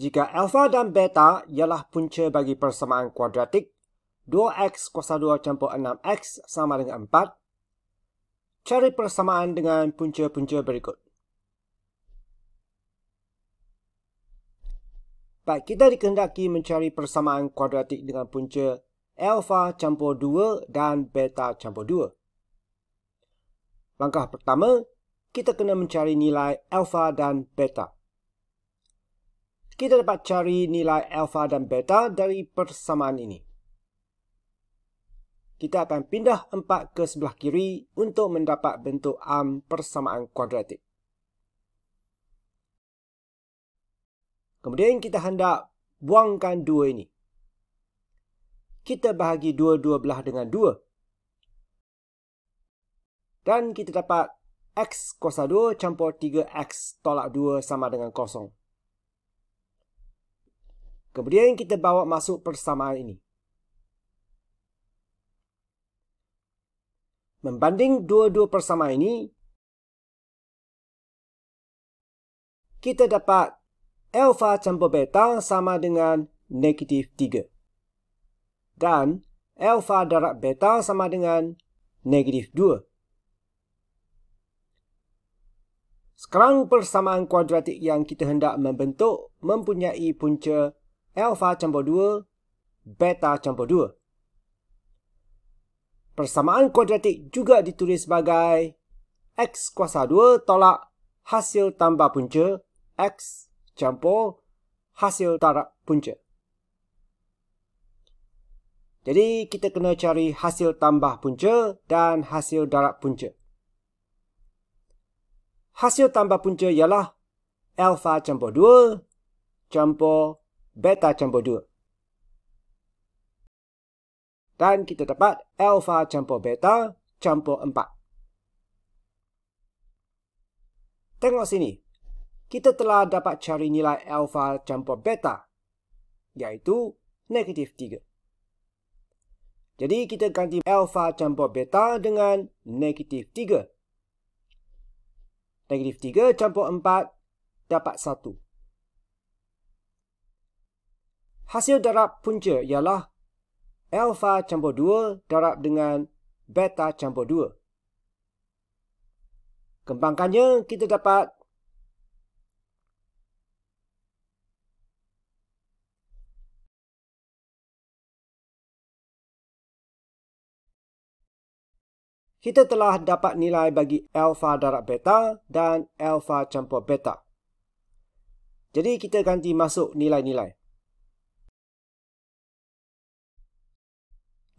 Jika alpha dan beta ialah punca bagi persamaan kuadratik, 2x kuasa 2 campur 6x sama dengan 4, cari persamaan dengan punca-punca berikut. Baik, kita dikendaki mencari persamaan kuadratik dengan punca alpha campur 2 dan beta campur 2. Langkah pertama, kita kena mencari nilai alpha dan beta kita dapat cari nilai alpha dan beta dari persamaan ini. Kita akan pindah 4 ke sebelah kiri untuk mendapat bentuk am persamaan kuadratik. Kemudian kita hendak buangkan dua ini. Kita bahagi dua-dua belah dengan dua Dan kita dapat x kuasa 2 campur 3x tolak 2 sama dengan kosong. Kemudian kita bawa masuk persamaan ini. Membanding dua-dua persamaan ini, kita dapat alpha campur beta sama dengan negatif 3. Dan alpha darab beta sama dengan negatif 2. Sekarang persamaan kuadratik yang kita hendak membentuk mempunyai punca alpha campur 2, beta campur 2. Persamaan kuadratik juga ditulis sebagai x kuasa 2 tolak hasil tambah punca x campur hasil tarak punca. Jadi kita kena cari hasil tambah punca dan hasil darab punca. Hasil tambah punca ialah alpha campur 2 campur beta campur 2. Dan kita dapat alpha campur beta campur 4. Tengok sini. Kita telah dapat cari nilai alpha campur beta iaitu negatif 3. Jadi kita ganti alpha campur beta dengan negatif 3. Negatif 3 campur 4 dapat Hasil darab punca ialah alpha campur 2 darab dengan beta campur 2. Kembangkannya kita dapat Kita telah dapat nilai bagi alpha darab beta dan alpha campur beta. Jadi kita ganti masuk nilai-nilai.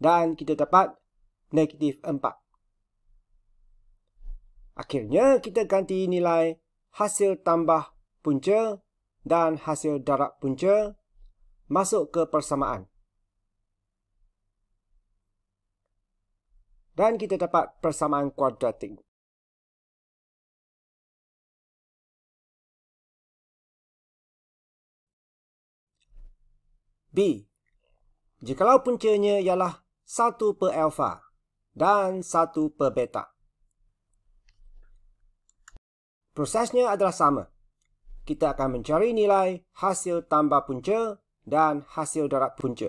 dan kita dapat negatif 4. Akhirnya kita ganti nilai hasil tambah punca dan hasil darab punca masuk ke persamaan. Dan kita dapat persamaan kuadratik. B. Jikalau puncanya ialah satu per alpha dan satu per beta. Prosesnya adalah sama. Kita akan mencari nilai hasil tambah punca dan hasil darab punca.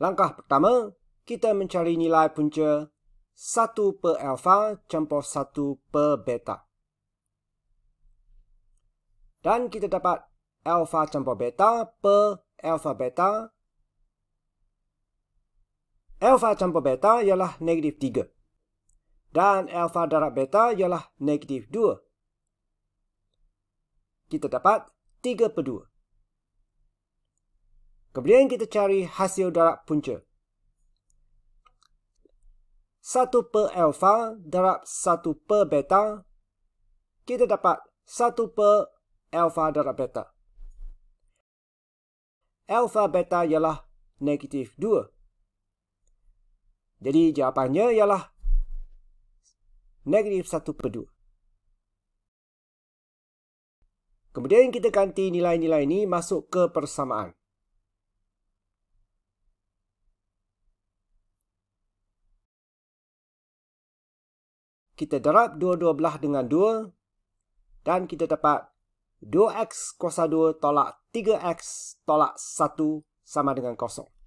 Langkah pertama, kita mencari nilai punca 1 per alpha campur 1 per beta. Dan kita dapat alpha campur beta per alpha beta alpha campur beta ialah negatif 3. Dan alpha darab beta ialah negatif 2. Kita dapat 3 per 2. Kemudian kita cari hasil darab punca. 1 per alpha darab 1 per beta. Kita dapat 1 per alpha darab beta. Alpha beta ialah negatif 2. Jadi jawapannya ialah negatif 1 per 2. Kemudian kita ganti nilai-nilai ini masuk ke persamaan. Kita darab 2-2 belah dengan 2 dan kita dapat 2x kuasa 2 tolak 3x tolak 1 sama dengan kosong.